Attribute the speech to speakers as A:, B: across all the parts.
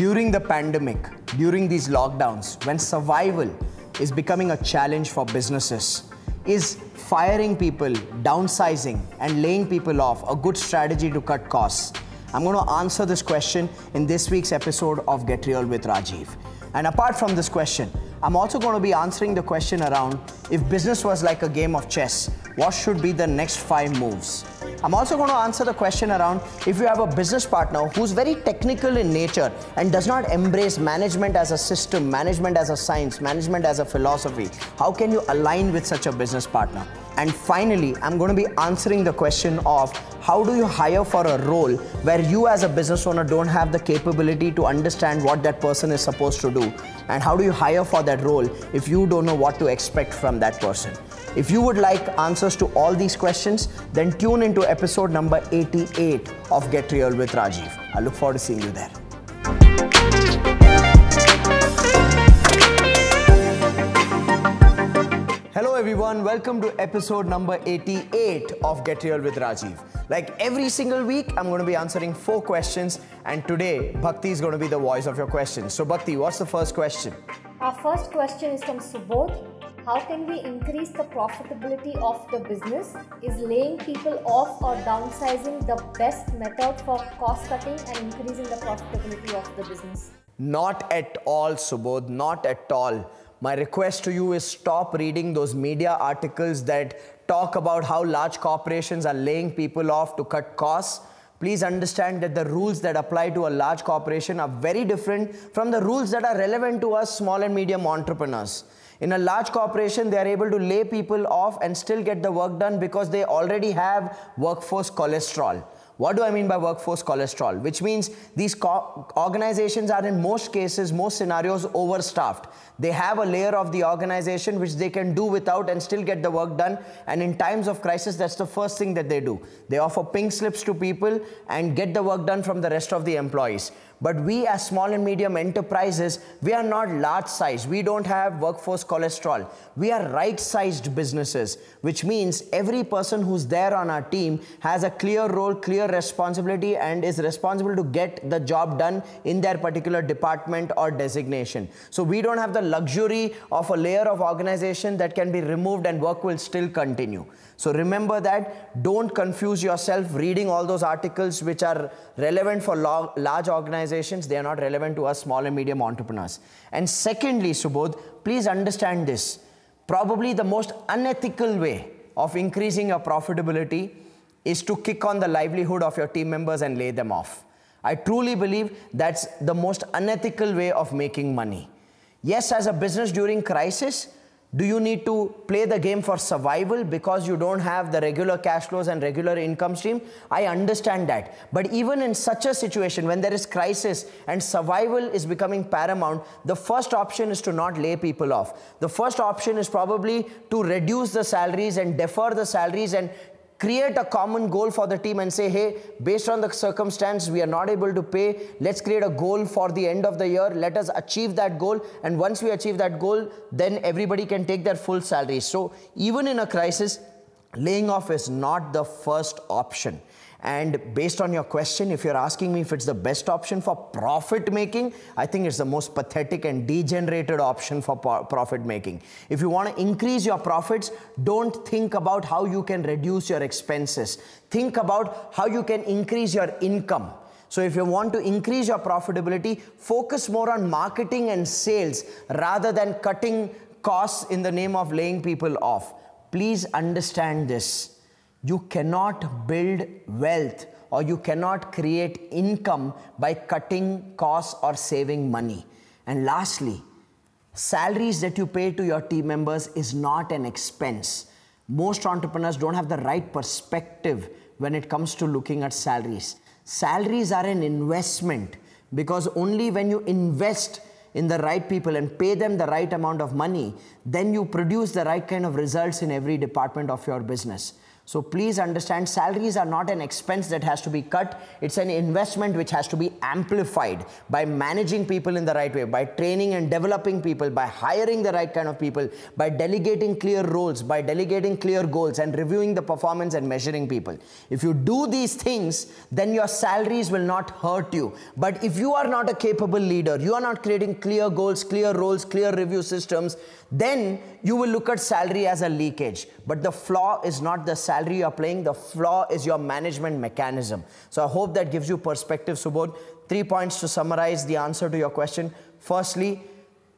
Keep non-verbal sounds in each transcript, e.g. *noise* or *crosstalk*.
A: during the pandemic, during these lockdowns, when survival is becoming a challenge for businesses, is firing people, downsizing, and laying people off a good strategy to cut costs? I'm going to answer this question in this week's episode of Get Real with Rajiv. And apart from this question, I'm also going to be answering the question around if business was like a game of chess, what should be the next five moves? I'm also going to answer the question around if you have a business partner who's very technical in nature and does not embrace management as a system, management as a science, management as a philosophy, how can you align with such a business partner? And finally, I'm going to be answering the question of how do you hire for a role where you as a business owner don't have the capability to understand what that person is supposed to do? And how do you hire for that role if you don't know what to expect from that person? If you would like answers to all these questions, then tune into episode number 88 of Get Real with Rajiv. I look forward to seeing you there. everyone, welcome to episode number 88 of Get Real with Rajiv. Like every single week, I'm going to be answering four questions, and today Bhakti is going to be the voice of your questions. So, Bhakti, what's the first question?
B: Our first question is from Subodh. How can we increase the profitability of the business? Is laying people off or downsizing the best method for cost cutting and increasing the profitability of the
A: business? Not at all, Subodh, not at all. My request to you is stop reading those media articles that talk about how large corporations are laying people off to cut costs. Please understand that the rules that apply to a large corporation are very different from the rules that are relevant to us small and medium entrepreneurs. In a large corporation, they are able to lay people off and still get the work done because they already have workforce cholesterol. What do I mean by workforce cholesterol? Which means these organizations are in most cases, most scenarios overstaffed. They have a layer of the organization which they can do without and still get the work done. And in times of crisis, that's the first thing that they do. They offer pink slips to people and get the work done from the rest of the employees. But we as small and medium enterprises, we are not large size. We don't have workforce cholesterol. We are right-sized businesses, which means every person who's there on our team has a clear role, clear responsibility, and is responsible to get the job done in their particular department or designation. So we don't have the luxury of a layer of organization that can be removed and work will still continue. So remember that. Don't confuse yourself reading all those articles which are relevant for large organizations organizations, they are not relevant to us small and medium entrepreneurs. And secondly, Subodh, please understand this. Probably the most unethical way of increasing your profitability is to kick on the livelihood of your team members and lay them off. I truly believe that's the most unethical way of making money. Yes, as a business during crisis, do you need to play the game for survival because you don't have the regular cash flows and regular income stream? I understand that. But even in such a situation when there is crisis and survival is becoming paramount, the first option is to not lay people off. The first option is probably to reduce the salaries and defer the salaries and create a common goal for the team and say, hey, based on the circumstance, we are not able to pay. Let's create a goal for the end of the year. Let us achieve that goal. And once we achieve that goal, then everybody can take their full salary. So even in a crisis, laying off is not the first option. And based on your question, if you're asking me if it's the best option for profit making, I think it's the most pathetic and degenerated option for profit making. If you want to increase your profits, don't think about how you can reduce your expenses. Think about how you can increase your income. So if you want to increase your profitability, focus more on marketing and sales rather than cutting costs in the name of laying people off. Please understand this. You cannot build wealth or you cannot create income by cutting costs or saving money. And lastly, salaries that you pay to your team members is not an expense. Most entrepreneurs don't have the right perspective when it comes to looking at salaries. Salaries are an investment because only when you invest in the right people and pay them the right amount of money, then you produce the right kind of results in every department of your business. So please understand salaries are not an expense that has to be cut. It's an investment which has to be amplified by managing people in the right way, by training and developing people, by hiring the right kind of people, by delegating clear roles, by delegating clear goals and reviewing the performance and measuring people. If you do these things, then your salaries will not hurt you. But if you are not a capable leader, you are not creating clear goals, clear roles, clear review systems, then you will look at salary as a leakage. But the flaw is not the salary salary you are playing. The flaw is your management mechanism. So I hope that gives you perspective, Subodh. Three points to summarize the answer to your question. Firstly,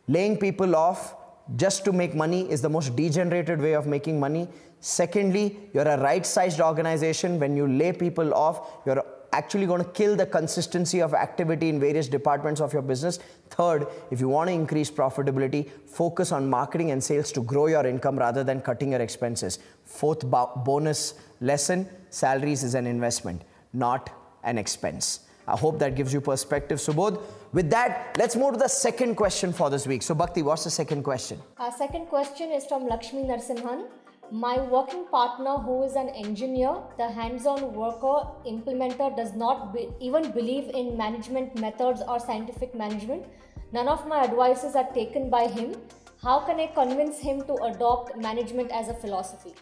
A: laying people off just to make money is the most degenerated way of making money. Secondly, you're a right sized organization. When you lay people off, you're actually going to kill the consistency of activity in various departments of your business. Third, if you want to increase profitability, focus on marketing and sales to grow your income rather than cutting your expenses. Fourth bonus lesson salaries is an investment, not an expense. I hope that gives you perspective, Subodh. With that, let's move to the second question for this week. So, Bhakti, what's the second question?
B: Our second question is from Lakshmi Narsimhan my working partner, who is an engineer, the hands on worker, implementer, does not be- even believe in management methods or scientific management. None of my advices are taken by him. How can I convince him to adopt management as a philosophy?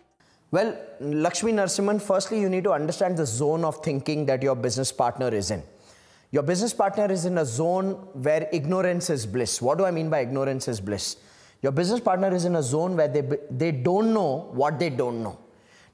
A: Well, Lakshmi Narasimhan, firstly, you need to understand the zone of thinking that your business partner is in. Your business partner is in a zone where ignorance is bliss. What do I mean by ignorance is bliss? Your business partner is in a zone where they, they don't know what they don't know.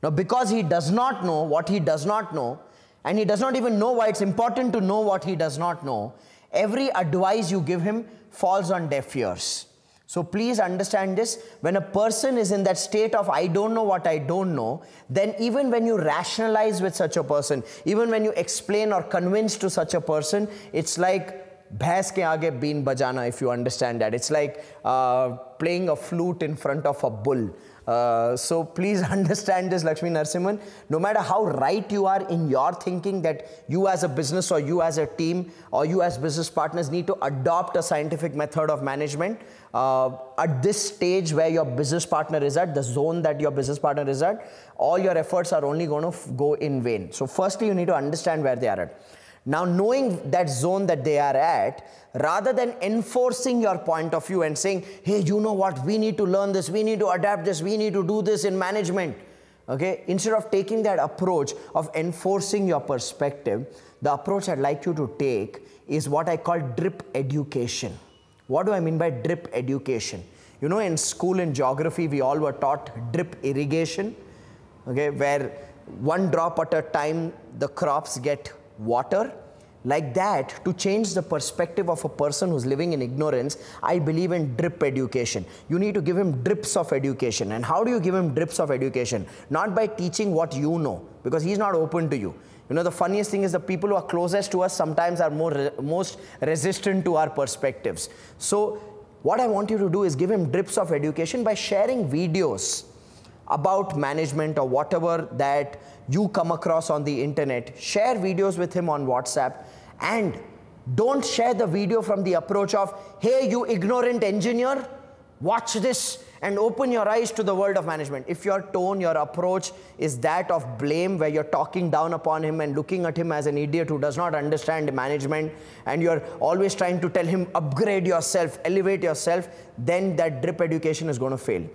A: Now, because he does not know what he does not know, and he does not even know why it's important to know what he does not know, every advice you give him falls on deaf ears. So please understand this. When a person is in that state of, I don't know what I don't know, then even when you rationalize with such a person, even when you explain or convince to such a person, it's like bhains ke aage been bajana, if you understand that. It's like uh, playing a flute in front of a bull. Uh, so please *laughs* understand this, Lakshmi Narasimhan. No matter how right you are in your thinking that you as a business or you as a team or you as business partners need to adopt a scientific method of management, uh, at this stage where your business partner is at, the zone that your business partner is at, all your efforts are only going to go in vain. So firstly, you need to understand where they are at. Now, knowing that zone that they are at, rather than enforcing your point of view and saying, hey, you know what, we need to learn this, we need to adapt this, we need to do this in management. Okay, instead of taking that approach of enforcing your perspective, the approach I'd like you to take is what I call drip education. What do I mean by drip education? You know, in school in geography, we all were taught drip irrigation, okay, where one drop at a time the crops get water. Like that, to change the perspective of a person who's living in ignorance, I believe in drip education. You need to give him drips of education. And how do you give him drips of education? Not by teaching what you know, because he's not open to you. You know, the funniest thing is the people who are closest to us sometimes are more re most resistant to our perspectives. So, what I want you to do is give him drips of education by sharing videos about management or whatever that you come across on the internet. Share videos with him on WhatsApp and don't share the video from the approach of, hey, you ignorant engineer, watch this and open your eyes to the world of management. If your tone, your approach is that of blame, where you're talking down upon him and looking at him as an idiot who does not understand management, and you're always trying to tell him, upgrade yourself, elevate yourself, then that drip education is going to fail.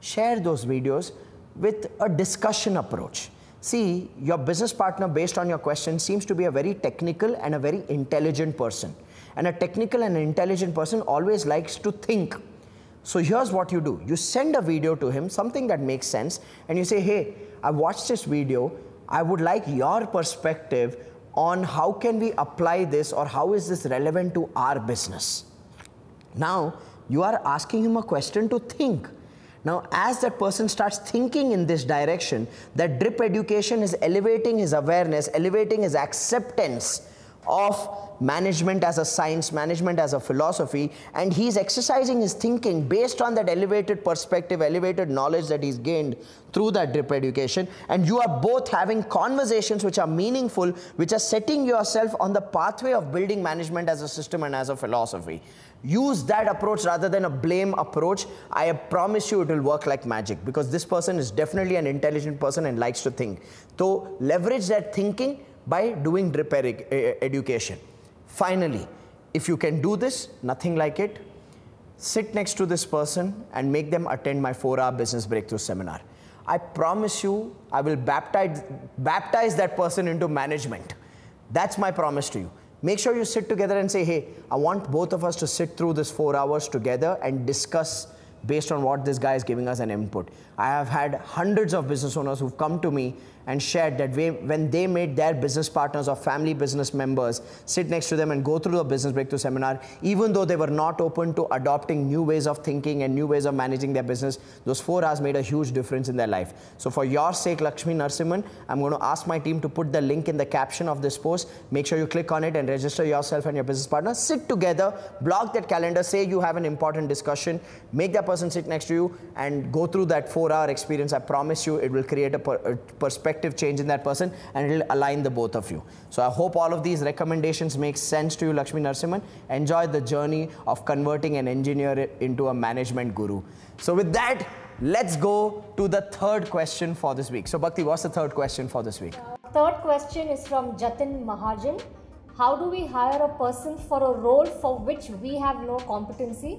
A: Share those videos with a discussion approach. See, your business partner, based on your question, seems to be a very technical and a very intelligent person. And a technical and intelligent person always likes to think. So here's what you do. You send a video to him, something that makes sense, and you say, hey, I watched this video. I would like your perspective on how can we apply this or how is this relevant to our business. Now, you are asking him a question to think. Now, as that person starts thinking in this direction, that drip education is elevating his awareness, elevating his acceptance of management as a science, management as a philosophy, and he's exercising his thinking based on that elevated perspective, elevated knowledge that he's gained through that drip education. And you are both having conversations which are meaningful, which are setting yourself on the pathway of building management as a system and as a philosophy. Use that approach rather than a blame approach. I promise you it will work like magic because this person is definitely an intelligent person and likes to think. So leverage that thinking by doing drip education. Finally, if you can do this, nothing like it, sit next to this person and make them attend my four hour business breakthrough seminar. I promise you, I will baptize, baptize that person into management. That's my promise to you. Make sure you sit together and say, hey, I want both of us to sit through this four hours together and discuss based on what this guy is giving us an input. I have had hundreds of business owners who've come to me and shared that we, when they made their business partners or family business members sit next to them and go through a business breakthrough seminar, even though they were not open to adopting new ways of thinking and new ways of managing their business, those four hours made a huge difference in their life. So for your sake, Lakshmi Narsimhan, I'm going to ask my team to put the link in the caption of this post. Make sure you click on it and register yourself and your business partner. Sit together, block that calendar, say you have an important discussion, make that person sit next to you and go through that four hour experience, I promise you it will create a, per a perspective change in that person and it will align the both of you. So I hope all of these recommendations make sense to you, Lakshmi Narasimhan. Enjoy the journey of converting an engineer into a management guru. So with that, let's go to the third question for this week. So Bhakti, what's the third question for this week?
B: Third question is from Jatin Mahajan. How do we hire a person for a role for which we have no competency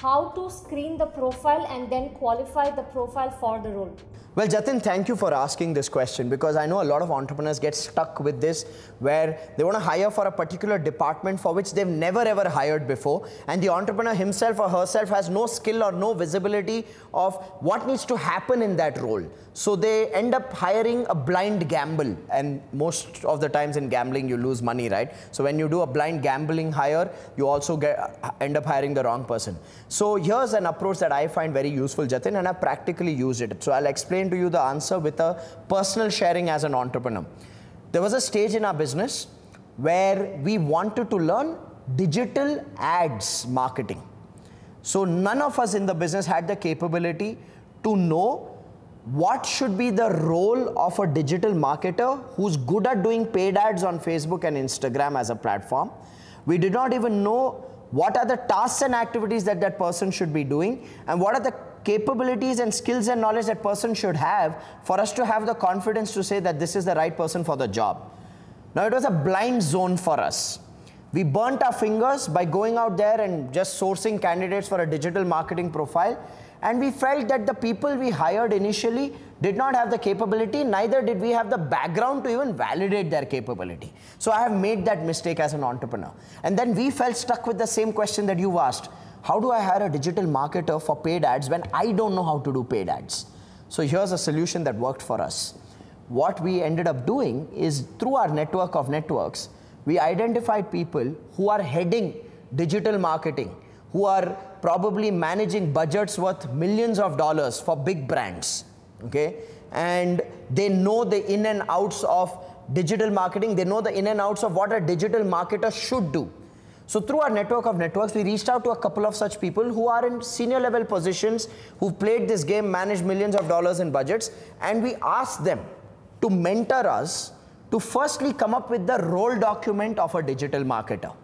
B: how to screen the profile and then qualify the profile for the role?
A: Well, Jatin, thank you for asking this question because I know a lot of entrepreneurs get stuck with this where they want to hire for a particular department for which they've never ever hired before and the entrepreneur himself or herself has no skill or no visibility of what needs to happen in that role. So they end up hiring a blind gamble and most of the times in gambling you lose money, right? So when you do a blind gambling hire, you also get, end up hiring the wrong person. So here's an approach that I find very useful, Jatin, and I practically used it. So I'll explain to you the answer with a personal sharing as an entrepreneur. There was a stage in our business where we wanted to learn digital ads marketing. So none of us in the business had the capability to know what should be the role of a digital marketer who's good at doing paid ads on Facebook and Instagram as a platform. We did not even know what are the tasks and activities that that person should be doing and what are the capabilities and skills and knowledge that person should have for us to have the confidence to say that this is the right person for the job. Now it was a blind zone for us. We burnt our fingers by going out there and just sourcing candidates for a digital marketing profile and we felt that the people we hired initially did not have the capability, neither did we have the background to even validate their capability. So I have made that mistake as an entrepreneur. And then we felt stuck with the same question that you asked. How do I hire a digital marketer for paid ads when I don't know how to do paid ads? So here's a solution that worked for us. What we ended up doing is through our network of networks, we identified people who are heading digital marketing who are probably managing budgets worth millions of dollars for big brands. Okay? And they know the in and outs of digital marketing, they know the in and outs of what a digital marketer should do. So through our network of networks, we reached out to a couple of such people who are in senior level positions, who've played this game, managed millions of dollars in budgets, and we asked them to mentor us to firstly come up with the role document of a digital marketer.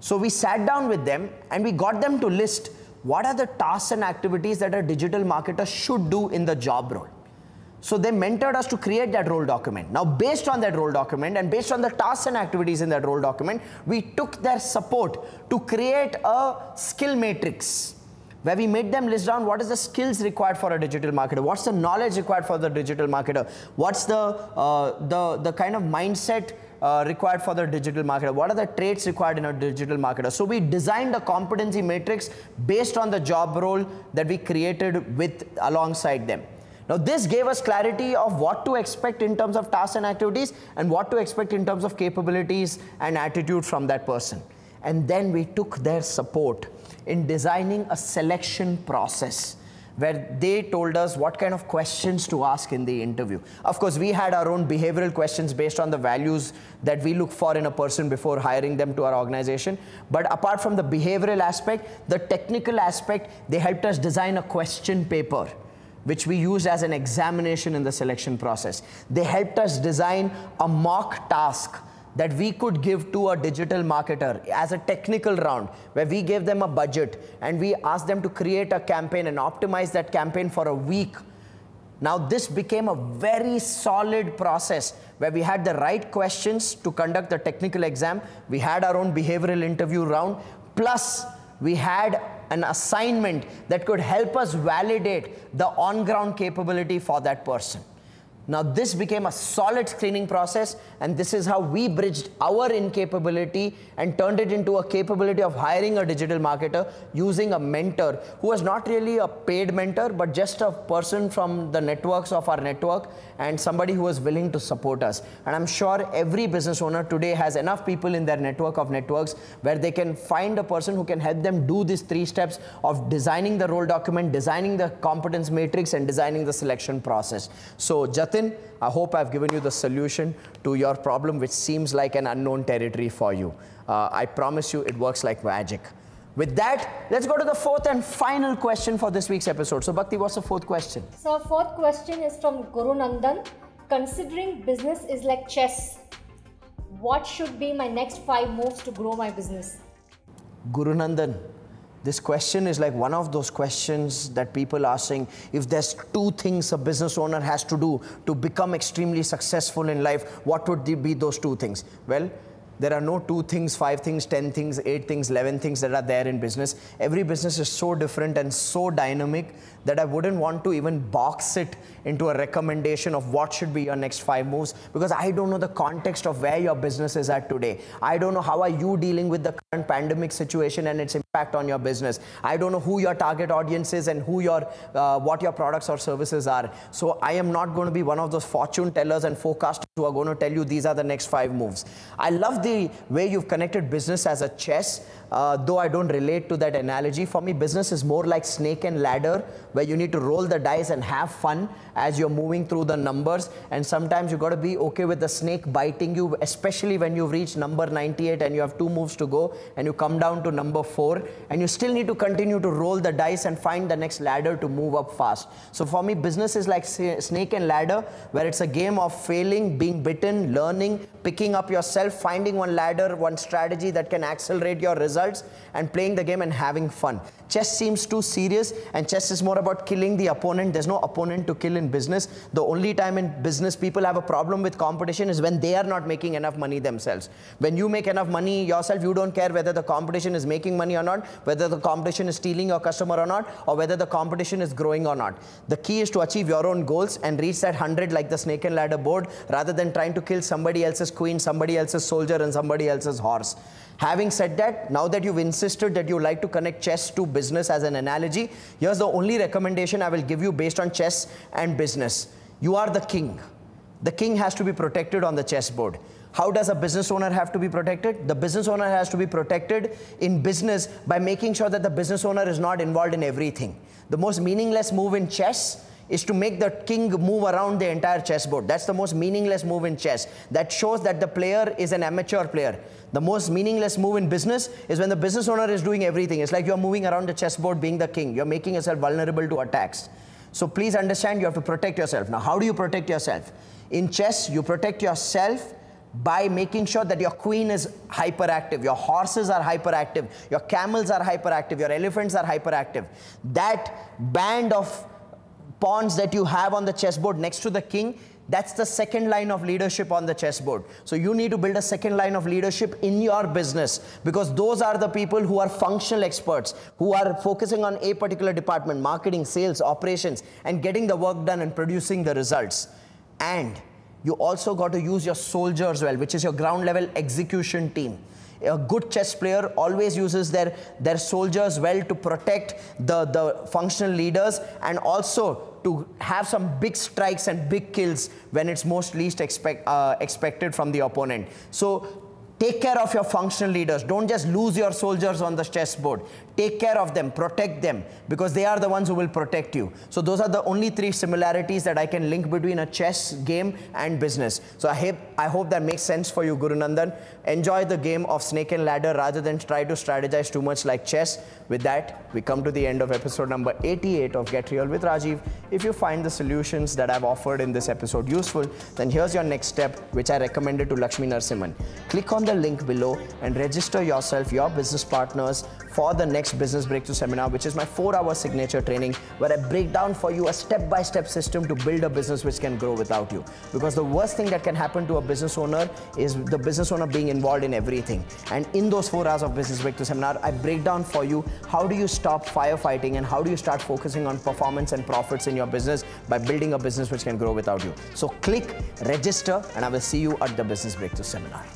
A: So we sat down with them and we got them to list what are the tasks and activities that a digital marketer should do in the job role. So they mentored us to create that role document. Now based on that role document and based on the tasks and activities in that role document, we took their support to create a skill matrix where we made them list down what is the skills required for a digital marketer, what's the knowledge required for the digital marketer, what's the, uh, the, the kind of mindset uh, required for the digital marketer? What are the traits required in a digital marketer? So we designed a competency matrix based on the job role that we created with alongside them. Now this gave us clarity of what to expect in terms of tasks and activities and what to expect in terms of capabilities and attitude from that person. And then we took their support in designing a selection process where they told us what kind of questions to ask in the interview. Of course, we had our own behavioral questions based on the values that we look for in a person before hiring them to our organization. But apart from the behavioral aspect, the technical aspect, they helped us design a question paper which we used as an examination in the selection process. They helped us design a mock task that we could give to a digital marketer as a technical round where we gave them a budget and we asked them to create a campaign and optimize that campaign for a week. Now, this became a very solid process where we had the right questions to conduct the technical exam. We had our own behavioral interview round, plus, we had an assignment that could help us validate the on ground capability for that person. Now, this became a solid screening process, and this is how we bridged our incapability and turned it into a capability of hiring a digital marketer using a mentor who was not really a paid mentor, but just a person from the networks of our network and somebody who was willing to support us. And I'm sure every business owner today has enough people in their network of networks where they can find a person who can help them do these three steps of designing the role document, designing the competence matrix, and designing the selection process. So, Jatin Nitin, I hope I've given you the solution to your problem, which seems like an unknown territory for you. Uh, I promise you it works like magic. With that, let's go to the fourth and final question for this week's episode. So, Bhakti, what's the fourth question?
B: So, fourth question is from Guru Nandan. Considering business is like chess, what should be my next five moves to grow my business?
A: Guru Nandan, this question is like one of those questions that people are saying if there's two things a business owner has to do to become extremely successful in life, what would be those two things? Well, there are no two things, five things, 10 things, eight things, 11 things that are there in business. Every business is so different and so dynamic that I wouldn't want to even box it into a recommendation of what should be your next five moves because I don't know the context of where your business is at today. I don't know how are you dealing with the current pandemic situation and its impact on your business. I don't know who your target audience is and who your uh, what your products or services are. So I am not going to be one of those fortune tellers and forecasters who are going to tell you these are the next five moves. I love the way you've connected business as a chess uh, though I don't relate to that analogy. For me, business is more like snake and ladder, where you need to roll the dice and have fun as you're moving through the numbers. And sometimes you got to be okay with the snake biting you, especially when you've reached number 98 and you have two moves to go and you come down to number four and you still need to continue to roll the dice and find the next ladder to move up fast. So for me, business is like snake and ladder, where it's a game of failing, being bitten, learning, picking up yourself, finding one ladder, one strategy that can accelerate your results results and playing the game and having fun. Chess seems too serious and chess is more about killing the opponent. There's no opponent to kill in business. The only time in business people have a problem with competition is when they are not making enough money themselves. When you make enough money yourself, you don't care whether the competition is making money or not, whether the competition is stealing your customer or not, or whether the competition is growing or not. The key is to achieve your own goals and reach that 100 like the snake and ladder board rather than trying to kill somebody else's queen, somebody else's soldier and somebody else's horse. Having said that, now that you've insisted that you like to connect chess to business as an analogy, here's the only recommendation I will give you based on chess and business. You are the king. The king has to be protected on the chessboard. How does a business owner have to be protected? The business owner has to be protected in business by making sure that the business owner is not involved in everything. The most meaningless move in chess is to make the king move around the entire chessboard. That's the most meaningless move in chess. That shows that the player is an amateur player. The most meaningless move in business is when the business owner is doing everything. It's like you're moving around the chessboard being the king. You're making yourself vulnerable to attacks. So please understand you have to protect yourself. Now, how do you protect yourself? In chess, you protect yourself by making sure that your queen is hyperactive, your horses are hyperactive, your camels are hyperactive, your elephants are hyperactive. That band of pawns that you have on the chessboard next to the king, that's the second line of leadership on the chessboard. So you need to build a second line of leadership in your business because those are the people who are functional experts, who are focusing on a particular department, marketing, sales, operations, and getting the work done and producing the results. And you also got to use your soldiers well, which is your ground level execution team a good chess player always uses their, their soldiers well to protect the, the functional leaders and also to have some big strikes and big kills when it's most least expect, uh, expected from the opponent. So Take care of your functional leaders. Don't just lose your soldiers on the chessboard. Take care of them, protect them, because they are the ones who will protect you. So those are the only three similarities that I can link between a chess game and business. So I hope, I hope that makes sense for you, Guru Nandan. Enjoy the game of snake and ladder rather than try to strategize too much like chess. With that, we come to the end of episode number 88 of Get Real with Rajiv. If you find the solutions that I've offered in this episode useful, then here's your next step, which I recommended to Lakshmi Narasimhan. Click on the link below and register yourself, your business partners for the next Business Breakthrough Seminar, which is my four hour signature training where I break down for you a step by step system to build a business which can grow without you. Because the worst thing that can happen to a business owner is the business owner being involved in everything. And in those four hours of Business Breakthrough Seminar, I break down for you how do you stop firefighting and how do you start focusing on performance and profits in your business by building a business which can grow without you. So click register and I will see you at the Business Breakthrough Seminar.